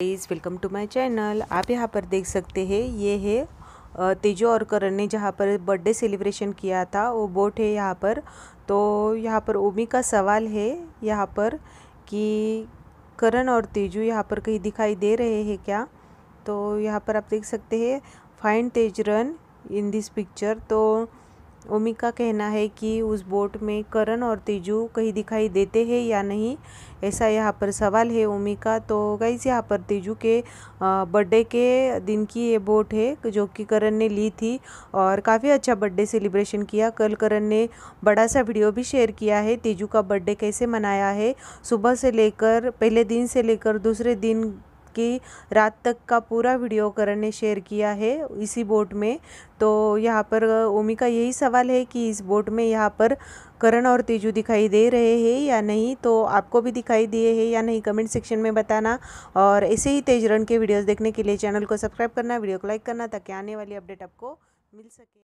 please welcome to my channel आप यहाँ पर देख सकते हैं ये है तेजो और करण ने जहाँ पर बर्थडे सेलिब्रेशन किया था वो बोट है यहाँ पर तो यहाँ पर ओमी का सवाल है यहाँ पर कि करण और तेजू यहाँ पर कहीं दिखाई दे रहे हैं क्या तो यहाँ पर आप देख सकते हैं फाइन तेज रन इन दिस पिक्चर तो ओमी का कहना है कि उस बोट में करण और तेजू कहीं दिखाई देते हैं या नहीं ऐसा यहाँ पर सवाल है ओमी का तो गाइज यहाँ पर तेजू के बर्थडे के दिन की ये बोट है जो कि करण ने ली थी और काफ़ी अच्छा बर्थडे सेलिब्रेशन किया कल करण ने बड़ा सा वीडियो भी शेयर किया है तेजू का बर्थडे कैसे मनाया है सुबह से लेकर पहले दिन से लेकर दूसरे दिन की रात तक का पूरा वीडियो करण ने शेयर किया है इसी बोट में तो यहाँ पर ओमी का यही सवाल है कि इस बोट में यहाँ पर करण और तेजू दिखाई दे रहे हैं या नहीं तो आपको भी दिखाई दिए हैं या नहीं कमेंट सेक्शन में बताना और ऐसे ही तेज रन के वीडियोज देखने के लिए चैनल को सब्सक्राइब करना वीडियो को लाइक करना ताकि आने वाली अपडेट आपको मिल सके